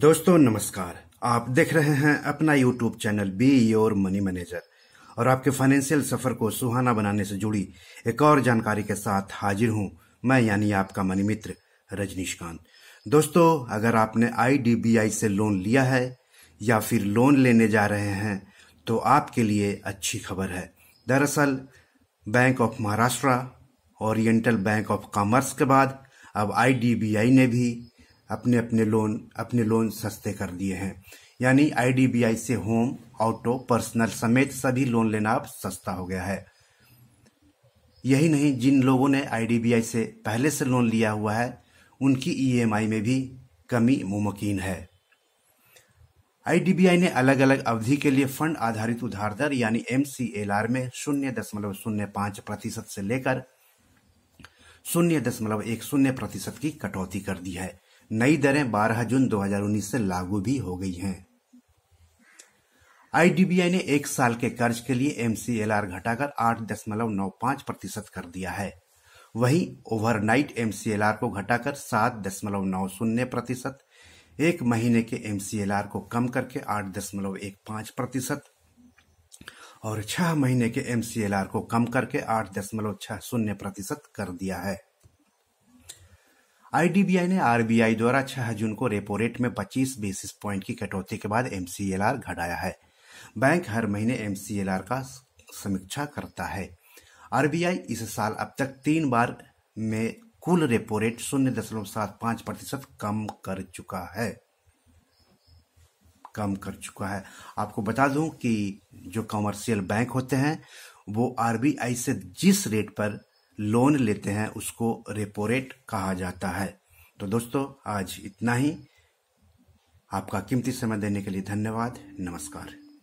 दोस्तों नमस्कार आप देख रहे हैं अपना YouTube channel Be Your Money Manager और आपके फाइनेंशियल सफर को सुहाना बनाने से जुड़ी एक और जानकारी के साथ हाजिर हूं मैं यानी आपका मनी मित्र रजनीशकांत दोस्तों अगर आपने आई से लोन लिया है या फिर लोन लेने जा रहे हैं तो आपके लिए अच्छी खबर है दरअसल Bank of Maharashtra Oriental Bank of Commerce के बाद अब आई ने भी अपने अपने लोन अपने लोन सस्ते कर दिए हैं यानी आईडीबीआई से होम ऑटो पर्सनल समेत सभी लोन लेना अब सस्ता हो गया है यही नहीं जिन लोगों ने आईडीबीआई से पहले से लोन लिया हुआ है उनकी ईएमआई e में भी कमी मुमकिन है आईडीबीआई ने अलग अलग अवधि के लिए फंड आधारित उधार दर यानी एमसीएलआर में शून्य दशमलव शून्य पांच प्रतिशत से लेकर शून्य दशमलव एक शून्य प्रतिशत की कटौती कर दी है नई दरें 12 जून 2019 से लागू भी हो गई हैं आईडीबीआई ने एक साल के कर्ज के लिए एमसीएलआर घटाकर 8.95 प्रतिशत कर दिया है वहीं ओवरनाइट एमसीएलआर को घटाकर 7.90 प्रतिशत एक महीने के एमसीएलआर को कम करके 8.15 प्रतिशत और छह महीने के एमसीएलआर को कम करके 8.60 प्रतिशत कर दिया है आईडीबीआई ने आरबीआई द्वारा 6 जून को रेपो रेट में 25 बेसिस पॉइंट की कटौती के बाद एमसीएलआर घटाया है बैंक हर महीने एमसीएलआर का समीक्षा करता है आरबीआई इस साल अब तक तीन बार में कुल रेपो रेट शून्य दशमलव सात पांच प्रतिशत कम कर चुका है कम कर चुका है आपको बता दूं कि जो कमर्शियल बैंक होते हैं वो आरबीआई से जिस रेट पर लोन लेते हैं उसको रेपो रेट कहा जाता है तो दोस्तों आज इतना ही आपका कीमती समय देने के लिए धन्यवाद नमस्कार